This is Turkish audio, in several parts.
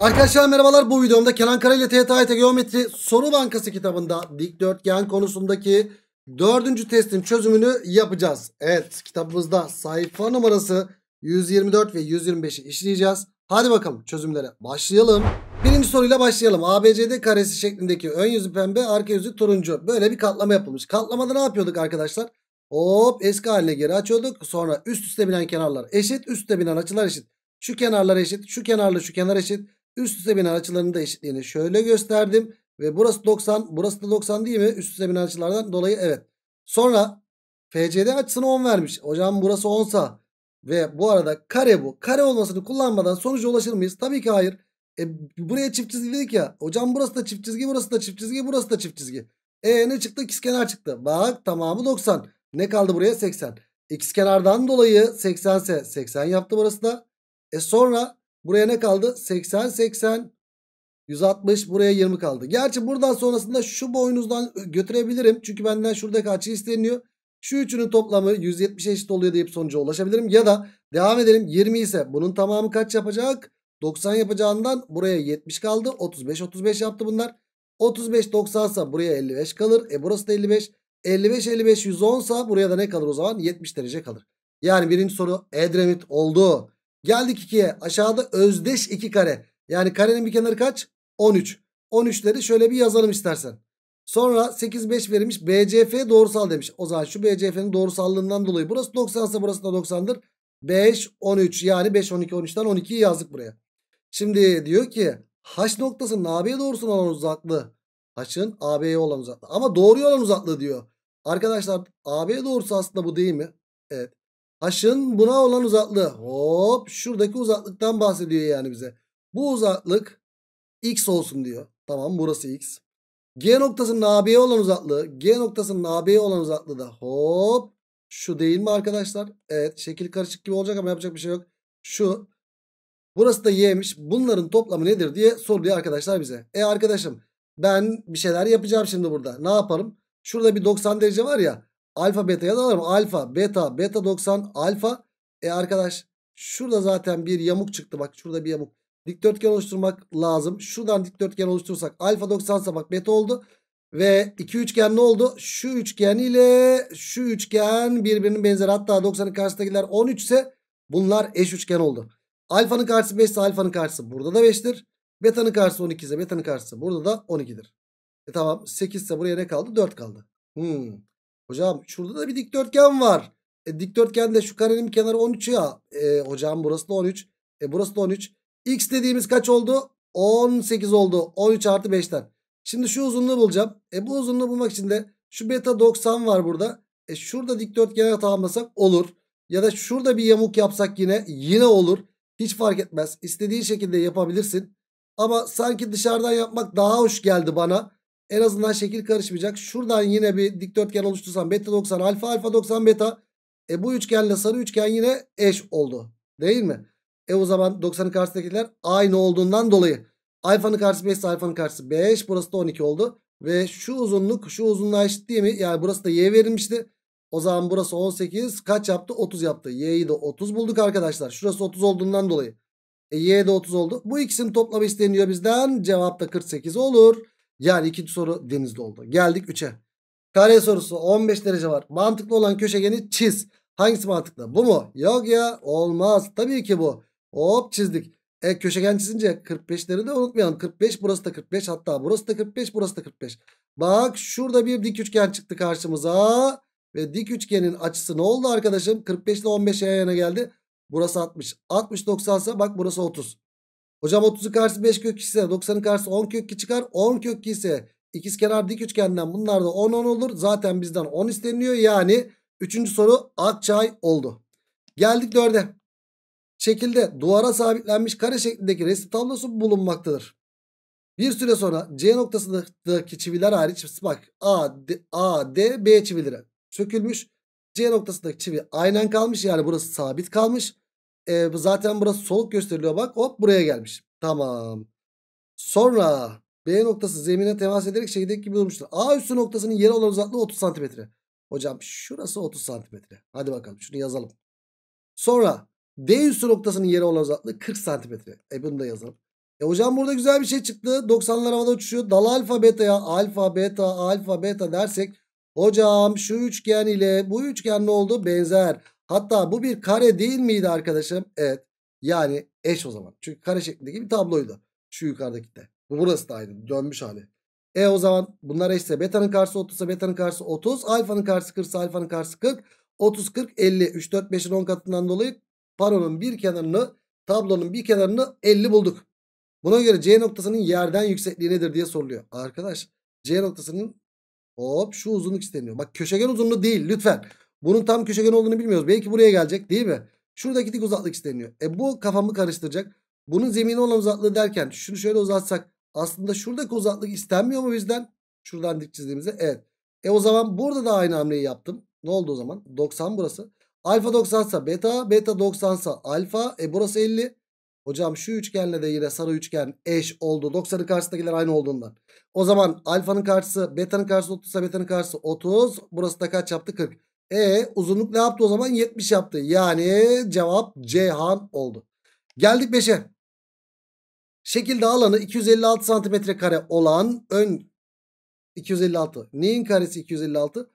Arkadaşlar merhabalar bu videomda Kenan Kara ile TYT Geometri Soru Bankası kitabında dikdörtgen konusundaki dördüncü testin çözümünü yapacağız. Evet kitabımızda sayfa numarası 124 ve 125'i işleyeceğiz. Hadi bakalım çözümlere başlayalım. Birinci soruyla başlayalım. ABCD karesi şeklindeki ön yüzü pembe arka yüzü turuncu. Böyle bir katlama yapılmış. Katlamada ne yapıyorduk arkadaşlar? Hop eski haline geri açıyorduk. Sonra üst üste binen kenarlar eşit. Üstte binen açılar eşit. Şu kenarlar eşit. Şu kenarla şu kenar eşit. Üst üste bin açılarının da eşitliğini şöyle gösterdim. Ve burası 90. Burası da 90 değil mi? Üst üste bin açılardan dolayı evet. Sonra FCD açısını 10 vermiş. Hocam burası 10 sa. Ve bu arada kare bu. Kare olmasını kullanmadan sonuca ulaşır mıyız? Tabii ki hayır. E, buraya çift çizgi dedik ya. Hocam burası da çift çizgi, burası da çift çizgi, burası da çift çizgi. E ne çıktı? İkizkenar çıktı. Bak tamamı 90. Ne kaldı buraya? 80. İkizkenardan dolayı 80 ise 80 yaptı burası da. E sonra Buraya ne kaldı? 80 80 160 buraya 20 kaldı. Gerçi buradan sonrasında şu boynuzdan götürebilirim. Çünkü benden şuradaki açı isteniyor. Şu üçünün toplamı 170'e eşit oluyor deyip sonuca ulaşabilirim. Ya da devam edelim 20 ise bunun tamamı kaç yapacak? 90 yapacağından buraya 70 kaldı. 35 35 yaptı bunlar. 35 90 ise buraya 55 kalır. E burası da 55. 55 55 110 ise buraya da ne kalır o zaman? 70 derece kalır. Yani birinci soru Edremit oldu. Geldik 2'ye. Aşağıda özdeş 2 kare. Yani karenin bir kenarı kaç? 13. 13'leri şöyle bir yazalım istersen. Sonra 8 5 verilmiş. BCF doğrusal demiş. O zaman şu BCF'nin doğrusallığından dolayı burası 90 ise burası da 90'dır. 5 13 yani 5 12 13'ten 12'yi yazdık buraya. Şimdi diyor ki H noktası AB'ye doğrusuna olan uzaklığı. H'ın AB'ye olan uzaklığı. Ama doğruya olan uzaklığı diyor. Arkadaşlar AB doğrusu aslında bu değil mi? Evet. Haşın buna olan uzaklığı. Hop şuradaki uzaklıktan bahsediyor yani bize. Bu uzaklık x olsun diyor. Tamam burası x. G noktasının AB'ye olan uzaklığı. G noktasının AB'ye olan uzaklığı da hop. Şu değil mi arkadaşlar? Evet şekil karışık gibi olacak ama yapacak bir şey yok. Şu. Burası da y'miş. Bunların toplamı nedir diye soruyor arkadaşlar bize. E arkadaşım ben bir şeyler yapacağım şimdi burada. Ne yapalım? Şurada bir 90 derece var ya. Alfa beta ya da alırım. Alfa beta beta 90 alfa. E arkadaş şurada zaten bir yamuk çıktı. Bak şurada bir yamuk. Dikdörtgen oluşturmak lazım. Şuradan dikdörtgen oluşturursak alfa 90 ise bak beta oldu. Ve iki üçgen ne oldu? Şu üçgen ile şu üçgen birbirinin benzeri. Hatta 90'ın karşısındakiler 13 ise bunlar eş üçgen oldu. Alfanın karşısı 5 ise alfanın karşısı burada da 5'tir. Beta'nın karşısı 12 ise beta'nın karşısı burada da 12'dir. E tamam 8 ise buraya ne kaldı? 4 kaldı. Hmm. Hocam şurada da bir dikdörtgen var. E, dikdörtgende şu karenin kenarı 13 ya. E, hocam burası da 13. E, burası da 13. X dediğimiz kaç oldu? 18 oldu. 13 artı 5'ten. Şimdi şu uzunluğu bulacağım. E, bu uzunluğu bulmak için de şu beta 90 var burada. E, şurada dikdörtgene tamamlasak olur. Ya da şurada bir yamuk yapsak yine yine olur. Hiç fark etmez. İstediğin şekilde yapabilirsin. Ama sanki dışarıdan yapmak daha hoş geldi bana. En azından şekil karışmayacak. Şuradan yine bir dikdörtgen oluştursam beta 90 alfa alfa 90 beta. E bu üçgenle sarı üçgen yine eş oldu. Değil mi? E o zaman 90'ın karşısındakiler aynı olduğundan dolayı. Alfanın karşısı 5 alfanın karşısı 5. Burası da 12 oldu. Ve şu uzunluk şu uzunluğa eşit değil mi? Yani burası da y verilmişti. O zaman burası 18 kaç yaptı? 30 yaptı. Y'yi de 30 bulduk arkadaşlar. Şurası 30 olduğundan dolayı. E, y de 30 oldu. Bu ikisinin toplamı isteniyor bizden. Cevap da 48 olur. Yani ikinci soru denizde oldu. Geldik 3'e. Kare sorusu 15 derece var. Mantıklı olan köşegeni çiz. Hangisi mantıklı? Bu mu? Yok ya olmaz. Tabii ki bu. Hop çizdik. E köşegen çizince 45'leri de unutmayalım. 45 burası da 45 hatta burası da 45 burası da 45. Bak şurada bir dik üçgen çıktı karşımıza. Ve dik üçgenin açısı ne oldu arkadaşım? 45 ile 15 yan yana geldi. Burası 60. 60 90 ise bak burası 30. Hocam 30'un karşısı 5 kök ise 90'ın karşısı 10 kök çıkar. 10 kök 2 ise ikizkenar dik üçgenden bunlar da 10 10 olur. Zaten bizden 10 isteniyor. Yani 3. soru Akçay oldu. Geldik 4'e. Şekilde duvara sabitlenmiş kare şeklindeki resim tablosu bulunmaktadır. Bir süre sonra C noktasındaki çiviler hariç bak A, D, A, D, B çivileri sökülmüş. C noktasındaki çivi aynen kalmış yani burası sabit kalmış. E, zaten burası soluk gösteriliyor bak. Hop buraya gelmiş. Tamam. Sonra B noktası zemine temas ederek şekildeki gibi durmuştur. A üstü noktasının yere olan uzaklığı 30 santimetre. Hocam şurası 30 santimetre. Hadi bakalım şunu yazalım. Sonra D üstü noktasının yere olan uzaklığı 40 santimetre. E bunu da yazalım. E hocam burada güzel bir şey çıktı. 90'lar havada uçuşuyor. Dal alfa beta ya alfa beta alfa beta dersek hocam şu üçgen ile bu üçgen ne oldu? Benzer. Hatta bu bir kare değil miydi arkadaşım? Evet. Yani eş o zaman. Çünkü kare şeklindeki bir tabloydu. Şu yukarıdaki de. Bu burası da aynı. Dönmüş hali. E o zaman bunlar eşse betanın karşısı 30 ise betanın karşısı 30. Alfanın karşısı 40 alfanın karşısı 40. 30, 40, 50. 3, 4, 5'in 10 katından dolayı paronun bir kenarını tablonun bir kenarını 50 bulduk. Buna göre C noktasının yerden yüksekliği nedir diye soruluyor. Arkadaş C noktasının hop şu uzunluk isteniyor. Bak köşegen uzunluğu değil lütfen. Bunun tam köşegen olduğunu bilmiyoruz. Belki buraya gelecek değil mi? Şuradaki dik uzaklık isteniyor. E bu kafamı karıştıracak. Bunun zemini olan uzaklığı derken şunu şöyle uzatsak aslında şuradaki uzaklık istenmiyor mu bizden? Şuradan dik çizdiğimizde evet. E o zaman burada da aynı hamleyi yaptım. Ne oldu o zaman? 90 burası. Alfa 90 sa beta, beta 90 sa alfa. E burası 50. Hocam şu üçgenle de yine sarı üçgen eş oldu. 90'ın karşısındakiler aynı olduğundan. O zaman alfanın karşısı, betanın karşısı 30 sa betanın karşısı 30. Burası da kaç yaptı? 40. E uzunluk ne yaptı o zaman? 70 yaptı. Yani cevap Cihan oldu. Geldik 5'e. Şekilde alanı 256 santimetre kare olan ön 256. Neyin karesi 256?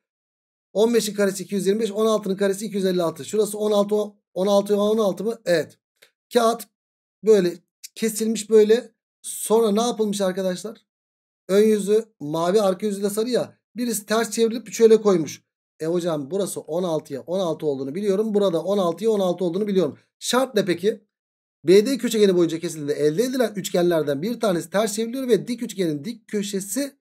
15'in karesi 225. 16'nın karesi 256. Şurası 16. 16 16 mı? Evet. Kağıt böyle kesilmiş böyle. Sonra ne yapılmış arkadaşlar? Ön yüzü mavi arka yüzü de sarı ya. Birisi ters çevrilip şöyle koymuş. E hocam burası 16'ya 16 olduğunu biliyorum. Burada 16'ya 16 olduğunu biliyorum. Şart ne peki? BD köşegeni boyunca kesildiğinde elde edilen üçgenlerden bir tanesi ters çevriliyor ve dik üçgenin dik köşesi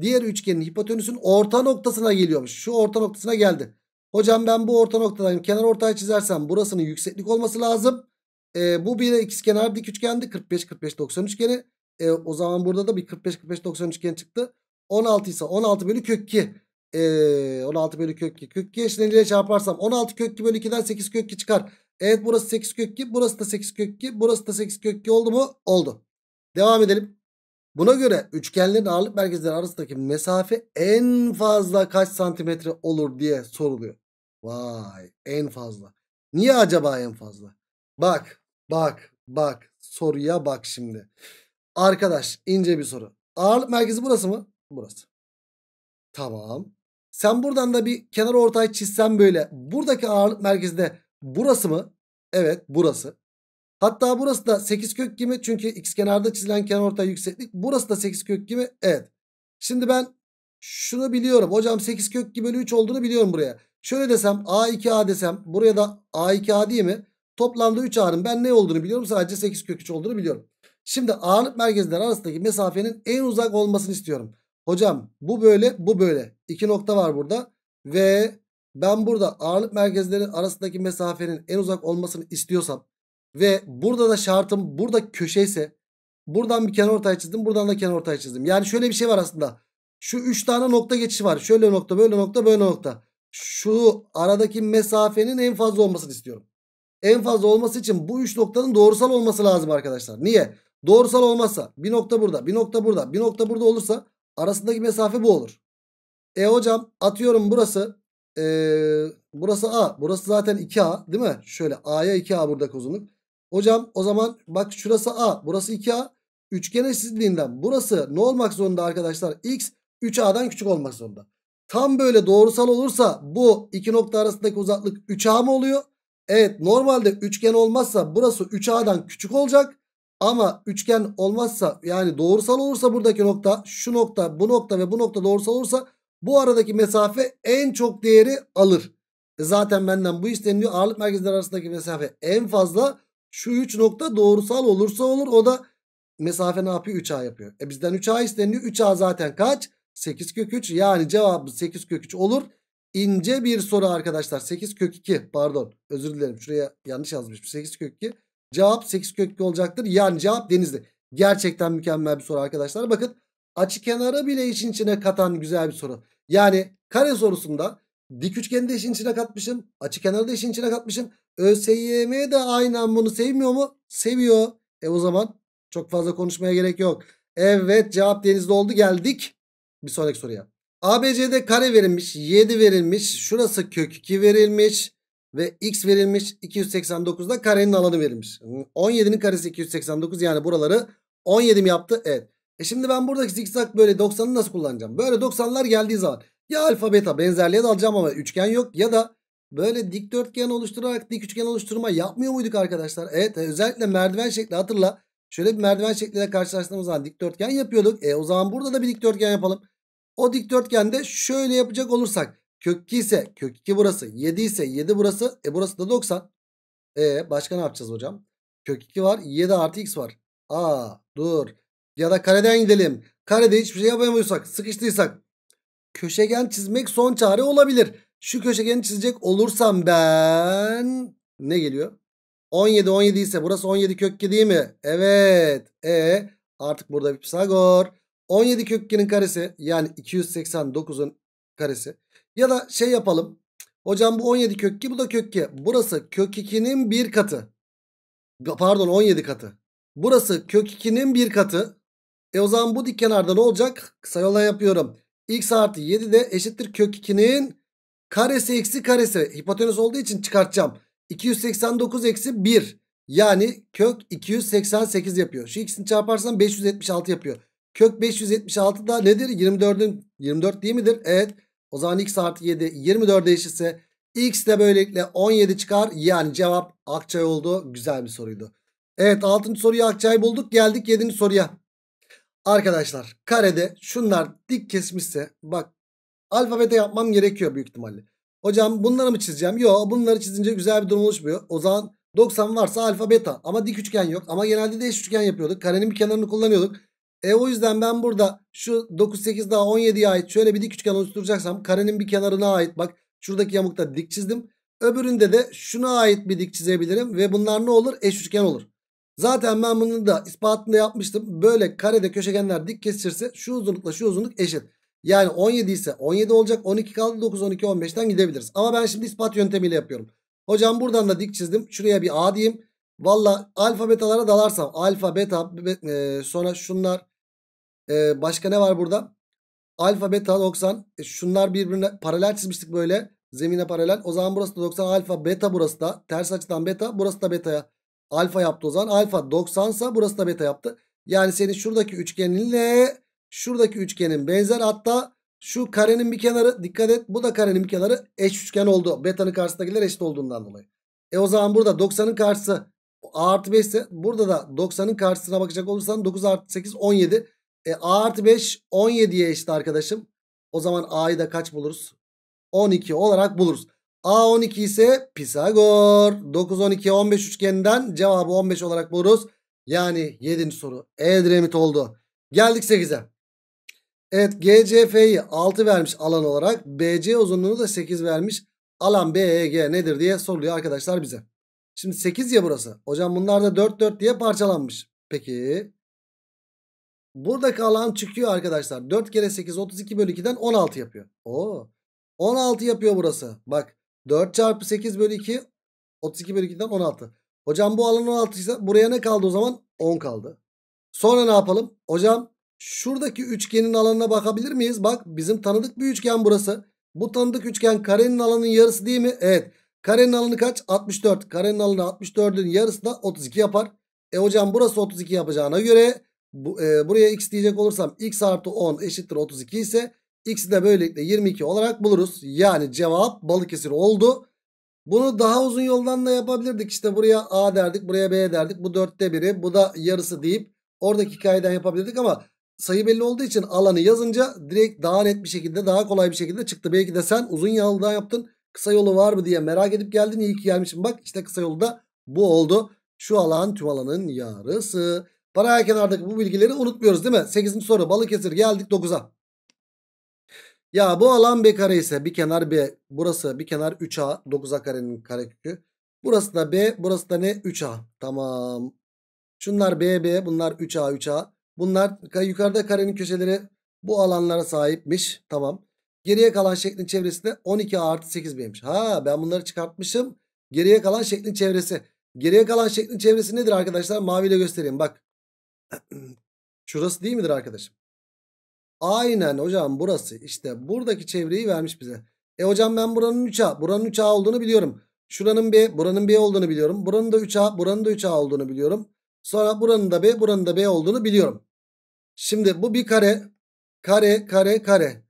diğer üçgenin hipotenüsün orta noktasına geliyormuş. Şu orta noktasına geldi. Hocam ben bu orta noktadayım. Kenar ortaya çizersem burasının yükseklik olması lazım. E, bu bir kenar dik üçgendi. 45 45 90 üçgeni. E, o zaman burada da bir 45 45 90 üçgen çıktı. 16 ise 16 bölü kök 2. Ee, 16 bölü kök 2. Kök 2 eşitlenir ile çarparsam 16 kök 2 bölü 2'den 8 kök 2 çıkar. Evet burası 8 kök 2. Burası da 8 kök 2. Burası da 8 kök 2 oldu mu? Oldu. Devam edelim. Buna göre üçgenlerin ağırlık merkezleri arasındaki mesafe en fazla kaç santimetre olur diye soruluyor. Vay en fazla. Niye acaba en fazla? Bak bak bak soruya bak şimdi. Arkadaş ince bir soru. Ağırlık merkezi burası mı? Burası. Tamam. Sen buradan da bir kenar ortay çizsen böyle. Buradaki ağırlık merkezde burası mı? Evet burası. Hatta burası da 8 kök gibi Çünkü x kenarda çizilen kenar ortay yükseklik. Burası da 8 kök gibi. Evet. Şimdi ben şunu biliyorum. Hocam 8 kök gibi bölü 3 olduğunu biliyorum buraya. Şöyle desem A2A desem buraya da A2A değil mi? Toplamda 3 A'nın ben ne olduğunu biliyorum. Sadece 8 kök 3 olduğunu biliyorum. Şimdi ağırlık merkezler arasındaki mesafenin en uzak olmasını istiyorum. Hocam bu böyle bu böyle. İki nokta var burada. Ve ben burada ağırlık merkezleri arasındaki mesafenin en uzak olmasını istiyorsam ve burada da şartım burada köşe ise buradan bir kenar ortaya çizdim buradan da kenar ortaya çizdim. Yani şöyle bir şey var aslında. Şu üç tane nokta geçişi var. Şöyle nokta böyle nokta böyle nokta. Şu aradaki mesafenin en fazla olmasını istiyorum. En fazla olması için bu üç noktanın doğrusal olması lazım arkadaşlar. Niye? Doğrusal olmazsa bir nokta burada bir nokta burada bir nokta burada olursa Arasındaki mesafe bu olur. E hocam atıyorum burası. E, burası A. Burası zaten 2A değil mi? Şöyle A'ya 2A buradaki uzunluk. Hocam o zaman bak şurası A. Burası 2A. Üçgen eşitliğinden burası ne olmak zorunda arkadaşlar? X 3A'dan küçük olmak zorunda. Tam böyle doğrusal olursa bu iki nokta arasındaki uzaklık 3A mı oluyor? Evet normalde üçgen olmazsa burası 3A'dan küçük olacak. Ama üçgen olmazsa yani doğrusal olursa buradaki nokta şu nokta bu nokta ve bu nokta doğrusal olursa bu aradaki mesafe en çok değeri alır. E zaten benden bu isteniliyor. Ağırlık merkezleri arasındaki mesafe en fazla şu 3 nokta doğrusal olursa olur. O da mesafe ne yapıyor? 3A yapıyor. E bizden 3A isteniliyor. 3A zaten kaç? 8 kök 3. Yani cevabımız 8 kök 3 olur. İnce bir soru arkadaşlar. 8 kök 2 pardon. Özür dilerim. Şuraya yanlış yazmış 8 kök 2. Cevap 8 köklü olacaktır. Yani cevap denizli. Gerçekten mükemmel bir soru arkadaşlar. Bakın açı kenarı bile işin içine katan güzel bir soru. Yani kare sorusunda dik üçgeni de işin içine katmışım. Açı kenarı da işin içine katmışım. ÖSYM de aynen bunu sevmiyor mu? Seviyor. E o zaman çok fazla konuşmaya gerek yok. Evet cevap denizli oldu geldik. Bir sonraki soruya. ABC'de kare verilmiş. 7 verilmiş. Şurası kök 2 verilmiş. Ve x verilmiş 289'da karenin alanı verilmiş. 17'nin karesi 289 yani buraları 17 mi yaptı? Evet. E şimdi ben buradaki zikzak böyle 90'ı nasıl kullanacağım? Böyle 90'lar geldiği zaman ya alfa beta benzerliğe alacağım ama üçgen yok ya da böyle dikdörtgen oluşturarak dik üçgen oluşturma yapmıyor muyduk arkadaşlar? Evet e, özellikle merdiven şekli hatırla. Şöyle bir merdiven şekliyle karşılaştığımız zaman dikdörtgen yapıyorduk. E o zaman burada da bir dikdörtgen yapalım. O dikdörtgende şöyle yapacak olursak Kök 2 ise kök 2 burası. 7 ise 7 burası. E burası da 90. E başka ne yapacağız hocam? Kök 2 var. 7 artı x var. a dur. Ya da kareden gidelim. Karede hiçbir şey yapamıyorsak sıkıştıysak. Köşegen çizmek son çare olabilir. Şu köşegeni çizecek olursam ben ne geliyor? 17 17 ise burası 17 kök kökke değil mi? Evet. E artık burada bir Pisagor. 17 kök kökkenin karesi yani 289'un karesi ya da şey yapalım. Hocam bu 17 kök 2 bu da kök 2. Burası kök 2'nin bir katı. Pardon 17 katı. Burası kök 2'nin bir katı. E o zaman bu dik kenarda ne olacak? Kısa yoldan yapıyorum. X artı 7 de eşittir kök 2'nin karesi eksi karesi. Hipotenüs olduğu için çıkartacağım. 289 eksi 1. Yani kök 288 yapıyor. Şu ikisini çarparsam 576 yapıyor. Kök 576 da nedir? 24'ün 24 değil midir? Evet. O zaman x artı 7 24 eşitse x de böylelikle 17 çıkar. Yani cevap Akçay oldu. Güzel bir soruydu. Evet 6. soruyu Akçay bulduk. Geldik 7. soruya. Arkadaşlar karede şunlar dik kesmişse bak alfabete yapmam gerekiyor büyük ihtimalle. Hocam bunları mı çizeceğim? Yok bunları çizince güzel bir durum oluşmuyor. O zaman 90 varsa alfa beta ama dik üçgen yok. Ama genelde de eş üçgen yapıyorduk. Karenin bir kenarını kullanıyorduk. E o yüzden ben burada şu 9 8 daha 17'ye ait şöyle bir dik üçgen oluşturacaksam karenin bir kenarına ait bak şuradaki yamukta dik çizdim. Öbüründe de şuna ait bir dik çizebilirim ve bunlar ne olur? Eş üçgen olur. Zaten ben bunu da ispatında yapmıştım. Böyle karede köşegenler dik kesirse şu uzunlukla şu uzunluk eşit. Yani 17 ise 17 olacak. 12 kaldı 9 12 15'ten gidebiliriz. Ama ben şimdi ispat yöntemiyle yapıyorum. Hocam buradan da dik çizdim. Şuraya bir A diyeyim. Valla alfa betalara dalarsam alfa beta e, sonra şunlar e, başka ne var burada? Alfa beta 90. E, şunlar birbirine paralel çizmiştik böyle. Zemine paralel. O zaman burası da 90 alfa beta burası da. Ters açıdan beta burası da beta'ya. Alfa yaptı o zaman. Alfa 90 ise burası da beta yaptı. Yani senin şuradaki üçgeninle şuradaki üçgenin benzer. Hatta şu karenin bir kenarı dikkat et bu da karenin bir kenarı eş üçgen oldu. Beta'nın karşısındakiler eşit olduğundan dolayı. E o zaman burada 90'ın karşısı A artı 5 ise burada da 90'ın karşısına bakacak olursan 9 artı 8 17. E a artı 5 17'ye eşit arkadaşım. O zaman a'yı da kaç buluruz? 12 olarak buluruz. A 12 ise Pisagor. 9 12 15 üçgeninden cevabı 15 olarak buluruz. Yani 7. soru E dremit oldu. Geldik 8'e. Evet GCF'yi 6 vermiş alan olarak. BC uzunluğunu da 8 vermiş. Alan BEG nedir diye soruluyor arkadaşlar bize. Şimdi 8 ya burası. Hocam bunlar da 4 4 diye parçalanmış. Peki Buradaki alan çıkıyor arkadaşlar. 4 kere 8 32 bölü 2'den 16 yapıyor. Oo. 16 yapıyor burası. Bak 4 çarpı 8 bölü 2 32 bölü 2'den 16. Hocam bu alan 16 ise buraya ne kaldı o zaman? 10 kaldı. Sonra ne yapalım? Hocam şuradaki üçgenin alanına bakabilir miyiz? Bak bizim tanıdık bir üçgen burası. Bu tanıdık üçgen karenin alanının yarısı değil mi? Evet. Karenin alanı kaç? 64. Karenin alanı 64'ün yarısı da 32 yapar. E hocam burası 32 yapacağına göre bu, e, buraya x diyecek olursam x artı 10 eşittir 32 ise x'i de böylelikle 22 olarak buluruz. Yani cevap Balıkesir oldu. Bunu daha uzun yoldan da yapabilirdik. İşte buraya a derdik buraya b derdik. Bu dörtte biri bu da yarısı deyip oradaki hikayeden yapabilirdik ama sayı belli olduğu için alanı yazınca direkt daha net bir şekilde daha kolay bir şekilde çıktı. Belki de sen uzun yoldan yaptın kısa yolu var mı diye merak edip geldin iyi ki gelmişim. Bak işte kısa yolda bu oldu. Şu alan tüm alanın yarısı. Paraya kenardaki bu bilgileri unutmuyoruz değil mi? Sekizinci soru Balıkesir geldik dokuza. Ya bu alan B kare ise bir kenar B. Burası bir kenar 3A. 9A karenin karekökü. Burası da B. Burası da ne? 3A. Tamam. Şunlar B, B. Bunlar 3A, 3A. Bunlar yukarıda karenin köşeleri bu alanlara sahipmiş. Tamam. Geriye kalan şeklin çevresinde 12 a artı 8 B'ymiş. Ha ben bunları çıkartmışım. Geriye kalan şeklin çevresi. Geriye kalan şeklin çevresi nedir arkadaşlar? Maviyle göstereyim. Bak Şurası değil midir arkadaşım? Aynen hocam burası. İşte buradaki çevreyi vermiş bize. E hocam ben buranın 3A, buranın 3A olduğunu biliyorum. Şuranın B, buranın B olduğunu biliyorum. Buranın da 3A, buranın da 3A olduğunu biliyorum. Sonra buranın da B, buranın da B olduğunu biliyorum. Şimdi bu bir kare. Kare, kare, kare.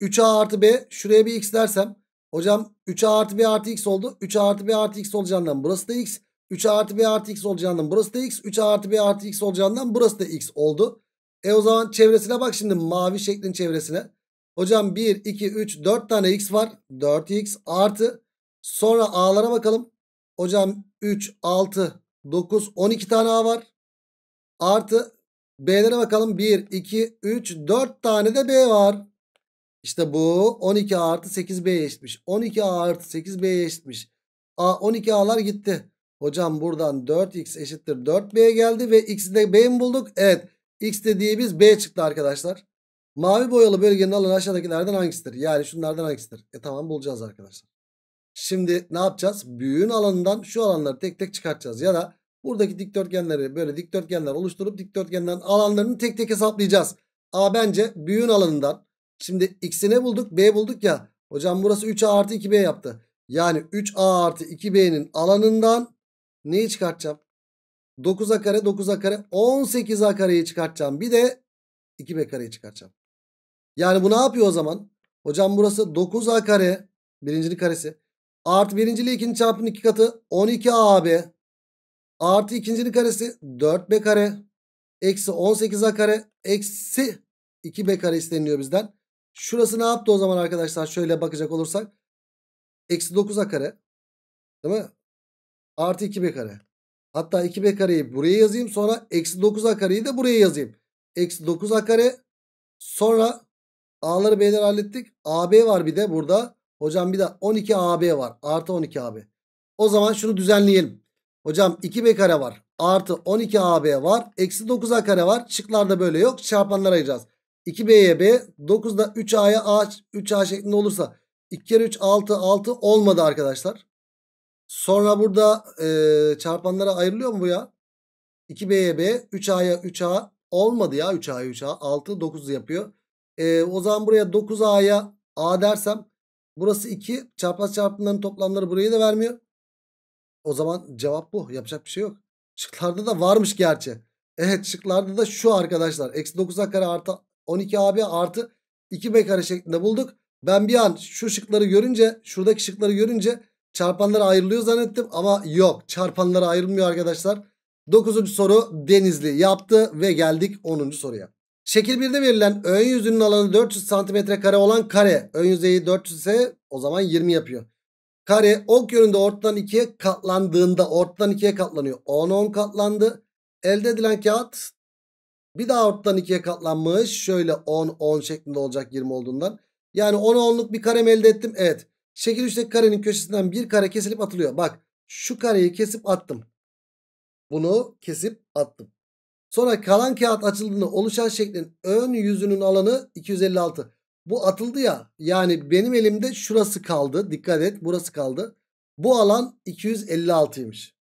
3A artı B. Şuraya bir X dersem. Hocam 3A artı B artı X oldu. 3A artı B artı X olacağından burası da X. 3 artı b artı x olacağından burası da x. 3 artı b artı x olacağından burası da x oldu. E o zaman çevresine bak şimdi mavi şeklin çevresine. Hocam 1, 2, 3, 4 tane x var. 4x artı. Sonra a'lara bakalım. Hocam 3, 6, 9, 12 tane a var. Artı b'lere bakalım. 1, 2, 3, 4 tane de b var. İşte bu 12 artı 8 b'ye eşitmiş. 12 artı 8 b'ye eşitmiş. A, 12 a'lar gitti. Hocam buradan 4x eşittir 4 bye geldi ve x'i de b'yi bulduk? Evet. x dediğimiz b çıktı arkadaşlar. Mavi boyalı bölgenin alanı aşağıdakilerden hangisidir? Yani şunlardan hangisidir? E tamam bulacağız arkadaşlar. Şimdi ne yapacağız? Büyüğün alanından şu alanları tek tek çıkartacağız. Ya da buradaki dikdörtgenleri böyle dikdörtgenler oluşturup dikdörtgenlerin alanlarını tek tek hesaplayacağız. A bence büyüğün alanından. Şimdi x'i ne bulduk? B bulduk ya. Hocam burası 3A artı 2B yaptı. Yani 3A artı 2B'nin alanından Neyi çıkartacağım? 9'a kare 9'a kare 18'a kareyi çıkartacağım. Bir de 2b kareyi çıkartacağım. Yani bu ne yapıyor o zaman? Hocam burası 9a kare birincinin karesi. Artı birinciliği ikinci çarpın iki katı 12ab. Artı ikincinin karesi 4b kare. Eksi 18a kare. Eksi 2b kare isteniliyor bizden. Şurası ne yaptı o zaman arkadaşlar? Şöyle bakacak olursak. Eksi 9a kare. Değil mi? artı 2b kare. Hatta 2b kareyi buraya yazayım. Sonra eksi 9a kareyi de buraya yazayım. Eksi 9a kare. Sonra a'ları b'leri hallettik. ab var bir de burada. Hocam bir de 12ab var. Artı 12ab. O zaman şunu düzenleyelim. Hocam 2b kare var. Artı 12ab var. Eksi 9a kare var. Şıklarda böyle yok. Çarpanları ayıracağız. 2b'ye b. 9'da 3a'ya a. 3a şeklinde olursa 2 kere 3 6 6 olmadı arkadaşlar. Sonra burada e, çarpanlara ayrılıyor mu bu ya? 2B'ye B, 3A'ya 3A olmadı ya 3A'ya 3A. 6, 9 yapıyor. E, o zaman buraya 9A'ya A dersem burası 2. Çarpan çarpımlarının toplamları burayı da vermiyor. O zaman cevap bu. Yapacak bir şey yok. Şıklarda da varmış gerçi. Evet şıklarda da şu arkadaşlar. Eksi 9A kare artı 12AB artı 2B kare şeklinde bulduk. Ben bir an şu şıkları görünce şuradaki şıkları görünce Çarpanlara ayrılıyor zannettim ama yok çarpanlara ayrılmıyor arkadaşlar. 9. soru Denizli yaptı ve geldik 10. soruya. Şekil 1'de verilen ön yüzünün alanı 400 cm kare olan kare. Ön yüzeyi 400 ise o zaman 20 yapıyor. Kare ok yönünde ortadan 2'ye katlandığında ortadan 2'ye katlanıyor. 10 10 katlandı. Elde edilen kağıt bir daha ortadan 2'ye katlanmış. Şöyle 10 10 şeklinde olacak 20 olduğundan. Yani 10 10'luk bir karem elde ettim. Evet. Şekil 3'teki karenin köşesinden bir kare kesilip atılıyor. Bak şu kareyi kesip attım. Bunu kesip attım. Sonra kalan kağıt açıldığında oluşan şeklin ön yüzünün alanı 256. Bu atıldı ya yani benim elimde şurası kaldı. Dikkat et burası kaldı. Bu alan 256'ymış.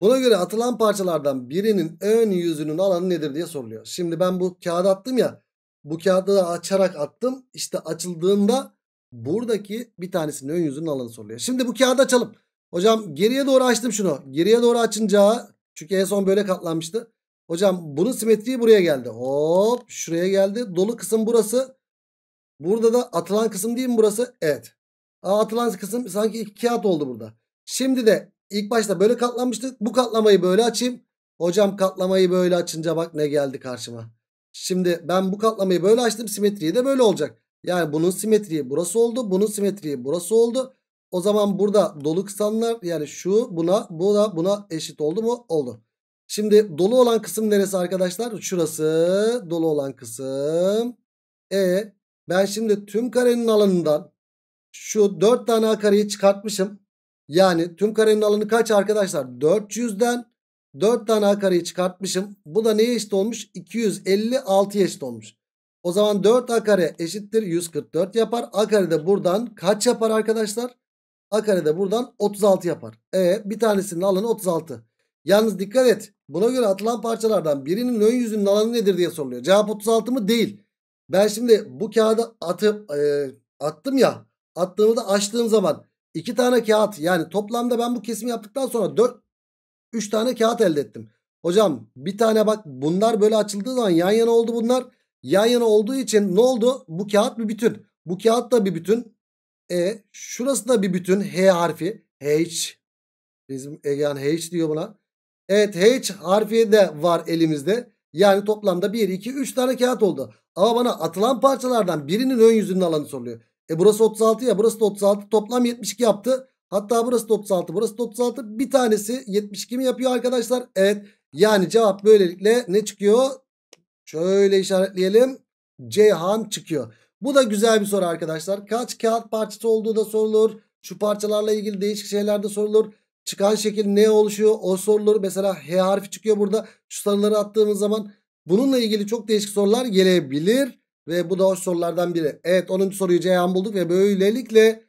Buna göre atılan parçalardan birinin ön yüzünün alanı nedir diye soruluyor. Şimdi ben bu kağıdı attım ya. Bu kağıdı da açarak attım. İşte açıldığında Buradaki bir tanesinin ön yüzünün alanı soruluyor. Şimdi bu kağıdı açalım. Hocam geriye doğru açtım şunu. Geriye doğru açınca çünkü en son böyle katlanmıştı. Hocam bunun simetriği buraya geldi. Hop şuraya geldi. Dolu kısım burası. Burada da atılan kısım değil mi burası? Evet. Aa, atılan kısım sanki iki kağıt oldu burada. Şimdi de ilk başta böyle katlanmıştı. Bu katlamayı böyle açayım. Hocam katlamayı böyle açınca bak ne geldi karşıma. Şimdi ben bu katlamayı böyle açtım. Simetriği de böyle olacak. Yani bunun simetriği burası oldu. Bunun simetriği burası oldu. O zaman burada dolu kısanlar yani şu buna bu da buna eşit oldu mu? Oldu. Şimdi dolu olan kısım neresi arkadaşlar? Şurası dolu olan kısım. E ben şimdi tüm karenin alanından şu 4 tane a kareyi çıkartmışım. Yani tüm karenin alanı kaç arkadaşlar? 400'den 4 tane a kareyi çıkartmışım. Bu da neye eşit olmuş? 256'ya eşit olmuş. O zaman 4a kare eşittir 144 yapar. A kare de buradan kaç yapar arkadaşlar? A kare de buradan 36 yapar. E bir tanesinin alanı 36. Yalnız dikkat et. Buna göre atılan parçalardan birinin ön yüzünün alanı nedir diye soruluyor. Cevap 36 mı? Değil. Ben şimdi bu kağıdı atıp e, attım ya. Attığımı da açtığım zaman iki tane kağıt yani toplamda ben bu kesimi yaptıktan sonra 4 3 tane kağıt elde ettim. Hocam bir tane bak bunlar böyle açıldığı zaman yan yana oldu bunlar. Yan yana olduğu için ne oldu? Bu kağıt bir bütün. Bu kağıt da bir bütün. E şurası da bir bütün. H harfi. H. Bizim Egehan H diyor buna. Evet H harfi de var elimizde. Yani toplamda 1, 2, 3 tane kağıt oldu. Ama bana atılan parçalardan birinin ön yüzünün alanı soruluyor. E burası 36 ya burası da 36 toplam 72 yaptı. Hatta burası da 36 burası da 36 bir tanesi 72 mi yapıyor arkadaşlar? Evet yani cevap böylelikle ne çıkıyor? Şöyle işaretleyelim. Ceyhan çıkıyor. Bu da güzel bir soru arkadaşlar. Kaç kağıt parçası olduğu da sorulur. Şu parçalarla ilgili değişik şeyler de sorulur. Çıkan şekil ne oluşuyor o sorulur. Mesela H harfi çıkıyor burada. Şu sarıları attığımız zaman bununla ilgili çok değişik sorular gelebilir. Ve bu da o sorulardan biri. Evet 10. soruyu Ceyhan bulduk ve böylelikle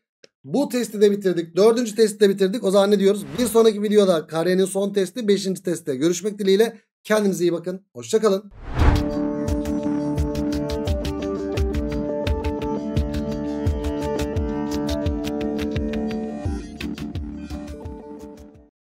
bu testi de bitirdik. 4. testi de bitirdik. O zaman ne diyoruz? Bir sonraki videoda karenin son testi 5. testte görüşmek dileğiyle. Kendinize iyi bakın. Hoşçakalın.